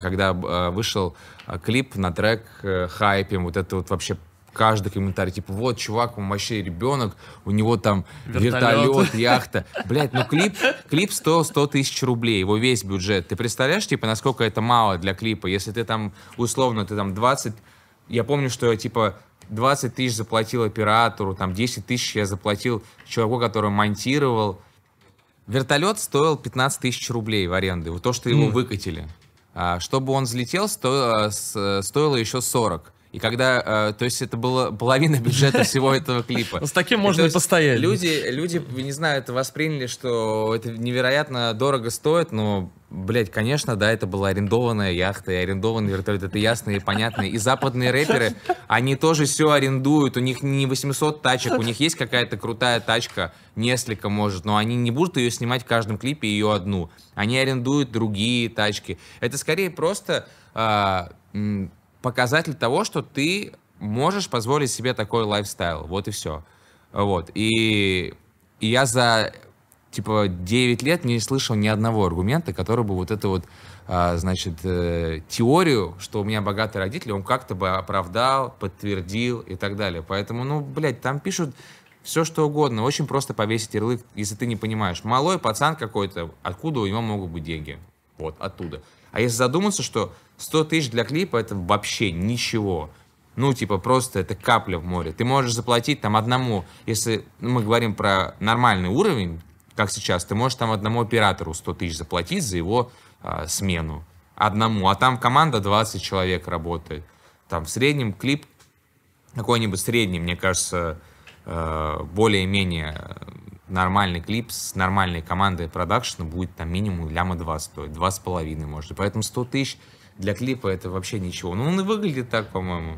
Когда э, вышел э, клип на трек э, «Хайпим», вот это вот вообще каждый комментарий, типа, вот, чувак, он вообще ребенок, у него там вертолет, вертолет яхта. Блять, ну клип, клип 100, 100 тысяч рублей, его весь бюджет. Ты представляешь, типа, насколько это мало для клипа? Если ты там, условно, ты там 20... Я помню, что, типа, 20 тысяч заплатил оператору, там 10 тысяч я заплатил чуваку, который монтировал. Вертолет стоил 15 тысяч рублей в аренду, вот то, что его mm. выкатили. А, чтобы он взлетел, сто, э, э, стоило еще 40. И когда, э, то есть это было половина бюджета всего этого клипа. Ну, с таким можно и постоять. Люди, люди, не знаю, это восприняли, что это невероятно дорого стоит, но блядь, конечно, да, это была арендованная яхта и арендованный вертолет, это ясно и понятно. И западные рэперы, они тоже все арендуют, у них не 800 тачек, у них есть какая-то крутая тачка, несколько может, но они не будут ее снимать в каждом клипе, ее одну. Они арендуют другие тачки. Это скорее просто э, показатель того, что ты можешь позволить себе такой лайфстайл. Вот и все. Вот. И, и я за типа 9 лет не слышал ни одного аргумента, который бы вот эту вот, а, значит, э, теорию, что у меня богатые родители, он как-то бы оправдал, подтвердил и так далее. Поэтому, ну, блядь, там пишут все что угодно. Очень просто повесить ярлык, если ты не понимаешь. Малой пацан какой-то, откуда у него могут быть деньги? Вот, оттуда. А если задуматься, что 100 тысяч для клипа это вообще ничего. Ну, типа, просто это капля в море. Ты можешь заплатить там одному, если ну, мы говорим про нормальный уровень, как сейчас, ты можешь там одному оператору 100 тысяч заплатить за его э, смену. Одному. А там команда 20 человек работает. Там в среднем клип какой-нибудь средний, мне кажется, а, более-менее нормальный клип с нормальной командой продакшена будет там минимум ляма 2 стоить, два с половиной может. Поэтому 100 тысяч для клипа это вообще ничего. ну он и выглядит так, по-моему.